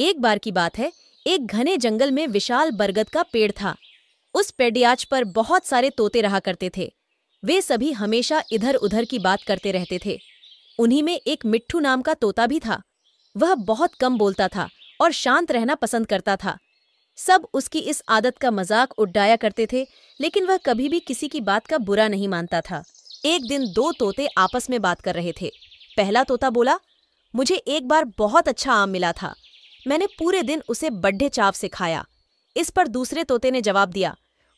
एक बार की बात है एक घने जंगल में विशाल बरगद का पेड़ था उस पेडियाज पर बहुत सारे तोते रहा करते थे वे सभी हमेशा इधर उधर की बात करते रहते थे उन्हीं में एक मिट्ठू नाम का तोता भी था वह बहुत कम बोलता था और शांत रहना पसंद करता था सब उसकी इस आदत का मजाक उड्डाया करते थे लेकिन वह कभी भी किसी की बात का बुरा नहीं मानता था एक दिन दो तोते आपस में बात कर रहे थे पहला तोता बोला मुझे एक बार बहुत अच्छा आम मिला था मैंने पूरे दिन उसे बड्ढे चाव से खाया इस पर दूसरे तोते ने जवाब दिया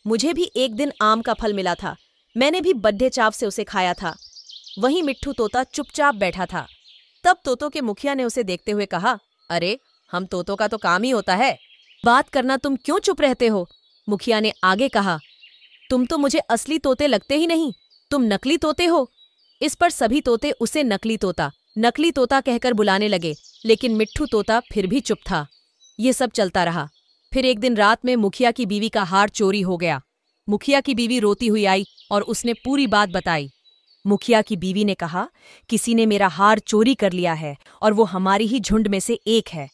मुझे भी एक दिन आम का फल मिला था मैंने भी बड्ढे चाव से उसे खाया था वहीं मिट्ठू तोता चुपचाप बैठा था तब तोतों के मुखिया ने उसे देखते हुए कहा अरे हम तोतों का तो काम ही होता है बात करना तुम क्यों चुप रहते हो मुखिया ने आगे कहा तुम तो मुझे असली तोते लगते ही नहीं तुम नकली तोते हो इस पर सभी तोते उसे नकली तोता नकली तोता कहकर बुलाने लगे लेकिन मिट्ठू तोता फिर भी चुप था ये सब चलता रहा फिर एक दिन रात में मुखिया की बीवी का हार चोरी हो गया मुखिया की बीवी रोती हुई आई और उसने पूरी बात बताई मुखिया की बीवी ने कहा किसी ने मेरा हार चोरी कर लिया है और वो हमारी ही झुंड में से एक है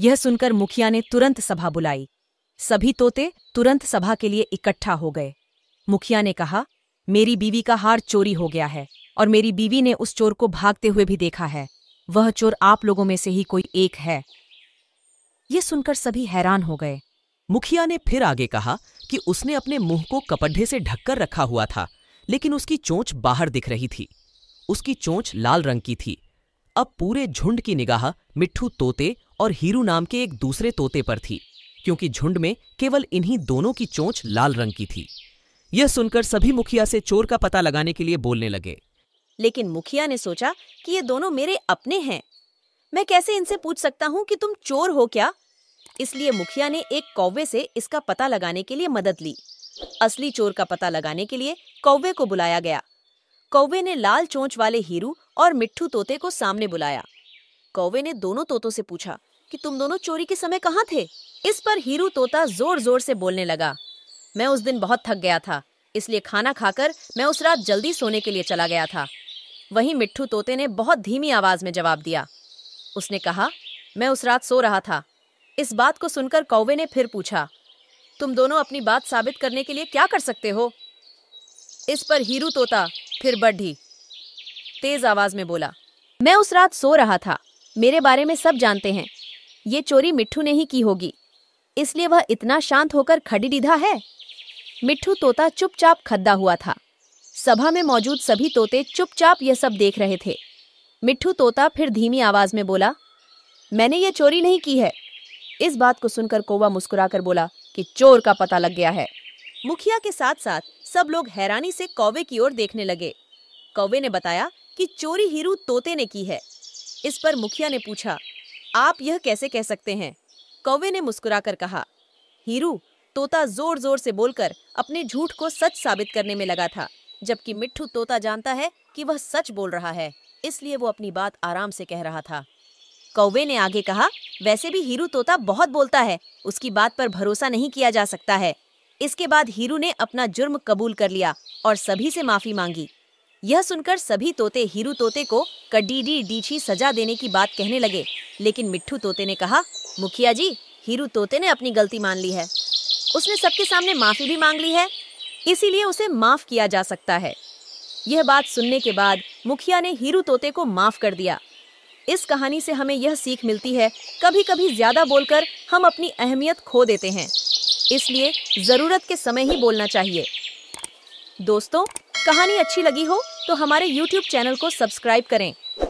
यह सुनकर मुखिया ने तुरंत सभा बुलाई सभी तोते तुरंत सभा के लिए इकट्ठा हो गए मुखिया ने कहा मेरी बीवी का हार चोरी हो गया है और मेरी बीवी ने उस चोर को भागते हुए भी देखा है वह चोर आप लोगों में से ही कोई एक है ये सुनकर सभी हैरान हो गए मुखिया ने फिर आगे कहा कि उसने अपने मुंह को कपड्ढे से ढककर रखा हुआ था लेकिन उसकी चोंच बाहर दिख रही थी उसकी चोंच लाल रंग की थी अब पूरे झुंड की निगाह मिट्ठू तोते और हीरू नाम के एक दूसरे तोते पर थी क्योंकि झुंड में केवल इन्हीं दोनों की चोंच लाल रंग की थी यह सुनकर सभी मुखिया से चोर का पता लगाने के लिए बोलने लगे लेकिन मुखिया ने सोचा कि ये दोनों मेरे अपने हैं मैं कैसे इनसे पूछ सकता हूँ कि तुम चोर हो क्या इसलिए मुखिया ने एक कौवे से इसका पता लगाने के लिए मदद ली असली चोर का पता लगाने के लिए कौवे को बुलाया गया कौवे ने लाल चोंच वाले हीरू और मिट्ठू तोते को सामने बुलाया कौवे ने दोनों तोतों से पूछा कि तुम दोनों चोरी के समय कहाँ थे इस पर हीरू तोता जोर जोर से बोलने लगा मैं उस दिन बहुत थक गया था इसलिए खाना खाकर मैं उस रात जल्दी सोने के लिए चला गया था वहीं मिट्ठू तोते ने बहुत धीमी आवाज में जवाब दिया उसने कहा मैं उस रात सो रहा था इस बात को सुनकर कौवे ने फिर पूछा तुम दोनों अपनी बात साबित करने के लिए क्या कर सकते हो इस पर हीरू तोता फिर बढ़ी तेज आवाज में बोला मैं उस रात सो रहा था मेरे बारे में सब जानते हैं ये चोरी मिट्ठू ने ही की होगी इसलिए वह इतना शांत होकर खड़ी डिधा है मिट्ठू तोता चुपचाप खद्दा हुआ था सभा में मौजूद सभी तोते चुपचाप यह सब देख रहे थे मिट्ठू तोता फिर धीमी आवाज में बोला मैंने यह चोरी नहीं की है इस बात को सुनकर कौवा मुस्कुराकर बोला कि चोर का पता लग गया है मुखिया के साथ साथ सब लोग हैरानी से कौवे की ओर देखने लगे कौवे ने बताया कि चोरी हीरू तोते ने की है इस पर मुखिया ने पूछा आप यह कैसे कह सकते हैं कौवे ने मुस्कुराकर कहा हीरू तोता जोर जोर से बोलकर अपने झूठ को सच साबित करने में लगा था जबकि मिट्ठू तोता जानता है कि वह सच बोल रहा है इसलिए वो अपनी बात आराम से कह रहा था कौवे ने आगे कहा वैसे भी हीरू तोता बहुत बोलता है उसकी बात पर भरोसा नहीं किया जा सकता है इसके बाद हीरू ने अपना जुर्म कबूल कर लिया और सभी से माफी मांगी यह सुनकर सभी तोते हीरू तोते को कड्डीडी डीछी सजा देने की बात कहने लगे लेकिन मिट्ठू तोते ने कहा मुखिया जी हीरू तोते ने अपनी गलती मान ली है उसने सबके सामने माफी भी मांग ली है इसीलिए उसे माफ किया जा सकता है यह बात सुनने के बाद मुखिया ने हीरू तोते को माफ कर दिया इस कहानी से हमें यह सीख मिलती है कभी कभी ज्यादा बोलकर हम अपनी अहमियत खो देते हैं इसलिए जरूरत के समय ही बोलना चाहिए दोस्तों कहानी अच्छी लगी हो तो हमारे YouTube चैनल को सब्सक्राइब करें